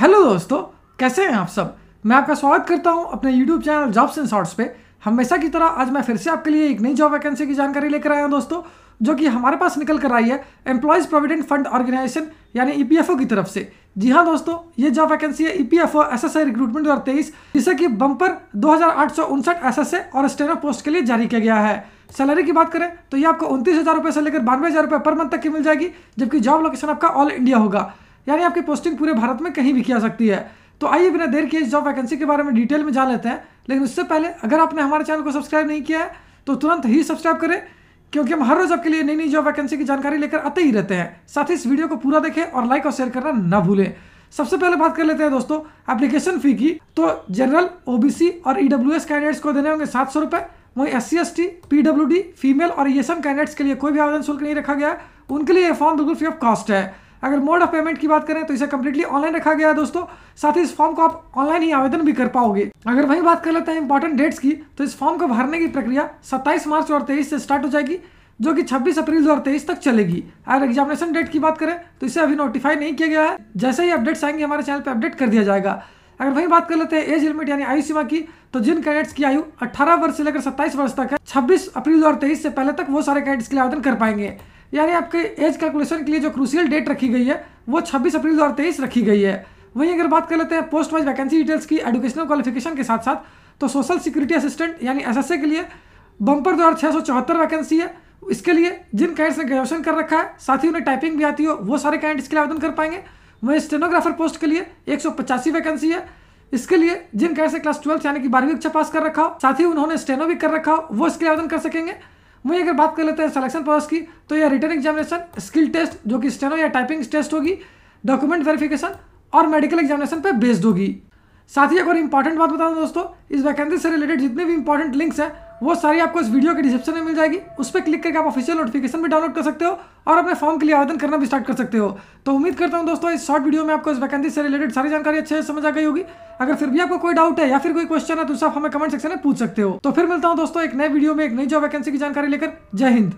hello दोस्तों कैसे हैं आप सब मैं आपका स्वागत करता हूं अपने YouTube channel jobs and shorts पे हमेशा की तरह आज मैं फिर से आपके लिए एक नई जॉब वैकेंसी की जानकारी लेकर आया हूं दोस्तों जो कि हमारे पास निकल कर आई है एम्प्लॉयज़ प्रोविडेंट फंड ऑर्गेनाइजेशन यानी ई e की तरफ से जी हाँ दोस्तों ये जॉब वैकेंसी है E P F O S S I recruitment दो तेईस जिसे कि बम्पर दो हज़ार आठ सौ उनसठ एस एस ए और स्टेनो पोस्ट के लिए जारी किया गया है सैलरी की बात करें तो ये आपको उनतीस हज़ार रुपये से लेकर बानवे हज़ार रुपये पर मंथ तक की मिल जाएगी जबकि जॉब लोकेशन आपका ऑल इंडिया होगा यानी आपकी पोस्टिंग पूरे भारत में कहीं भी किया सकती है तो आइए बिना देर के इस जॉब वैकेंसी के बारे में डिटेल में जान लेते हैं लेकिन उससे पहले अगर आपने हमारे चैनल को सब्सक्राइब नहीं किया है तो तुरंत ही सब्सक्राइब करें क्योंकि हम हर रोज आपके लिए नई नई जॉब वैकेंसी की जानकारी लेकर आते ही रहते हैं साथ ही इस वीडियो को पूरा देखें और लाइक और शेयर करना न भूलें सबसे पहले बात कर लेते हैं दोस्तों एप्लीकेशन फी की तो जनरल ओबीसी और ईडब्ल्यू e कैंडिडेट्स को देने होंगे सात सौ रुपये वहीं एस सी फीमेल और ई सब कैंडिडेट्स के लिए कोई भी आवेदन शुल्क नहीं रखा गया उनके लिए यह फॉर्म बिल्कुल फ्री ऑफ कॉस्ट है अगर मोड ऑफ पेमेंट की बात करें तो इसे कम्प्लीटली ऑनलाइन रखा गया है दोस्तों साथ ही इस फॉर्म को आप ऑनलाइन ही आवेदन भी कर पाओगे अगर वही बात कर लेते हैं इंपॉर्टेंट डेट्स की तो इस फॉर्म को भरने की प्रक्रिया सत्ताईस मार्च दो से स्टार्ट हो जाएगी जो कि 26 अप्रैल 2023 तक चलेगी अगर एग्जामिनेशन डेट की बात करें तो इसे अभी नोटिफाई नहीं किया गया है जैसे ही अपडेट्स आएंगे हमारे चैनल पर अपडेट कर दिया जाएगा अगर वही बात कर लेते हैं एज लिमिट यानी आयु सीमा की तो जिन कैडेट्स की आयु 18 वर्ष से लेकर 27 वर्ष तक है 26 अप्रैल 2023 से पहले तक वो सारे कैडेट्स के लिए आवेदन कर पाएंगे यानी आपके एज कैलकुलेशन के लिए जो क्रूशियल डेट रखी गई है वो छब्बीस अप्रैल दो रखी गई है वहीं अगर बात कर लेते हैं पोस्ट वाइज वैकेंसी डिटेल्स की एजुकेशनल क्वालिफिकेशन के साथ साथ तो सोशल सिक्योरिटी असिस्टेंट यानी एस के लिए बम्पर दो हज़ार वैकेंसी है इसके लिए जिन कैंड्स ने ग्रेजुएशन कर रखा है साथ ही उन्हें टाइपिंग भी आती हो वो सारे कैंडिडेट्स के लिए आवेदन कर पाएंगे वहीं स्टेनोग्राफर पोस्ट के लिए एक वैकेंसी है इसके लिए जिन कैंडिडेट्स ने क्लास ट्वेल्थ यानी कि बारहवीं कक्षा पास कर रखा हो साथ ही उन्होंने स्टेनो भी कर रखा हो वो इसके लिए आवेदन कर सकेंगे वही अगर बात कर लेते हैं सिलेक्शन प्रोसेस की तो यह रिटर्न एग्जामिनेशन स्किल टेस्ट जो कि स्टेनो या टाइपिंग टेस्ट होगी डॉक्यूमेंट वेरिफिकेशन और मेडिकल एग्जामिनेशन पर बेस्ड होगी साथ ही एक और इंपॉर्टेंट बात बताऊँ दोस्तों इस वैकेंसी से रिलेटेड जितने भी इंपॉर्टेंट लिंक्स हैं वो सारी आपको इस वीडियो के डिस्क्रिप्शन में मिल जाएगी उस पर क्लिक करके आप ऑफिशियल नोटिफिकेशन भी डाउनलोड कर सकते हो और अपने फॉर्म के लिए आवेदन करना भी स्टार्ट कर सकते हो तो उम्मीद करता हूँ दोस्तों इस शॉर्ट वीडियो में आपको इस वैकेंसी से रिलेटेड सारी जानकारी अच्छे से समझ आ गई होगी अगर फिर भी आपको कोई डाउट है या फिर कोई क्वेश्चन है तो आप हमें कमेंट सेक्शन में पूछ सकते हो तो फिर मिलता हूँ दोस्तों एक नए वीडियो में एक नई जॉब वैकेंसी की जानकारी लेकर जय हिंद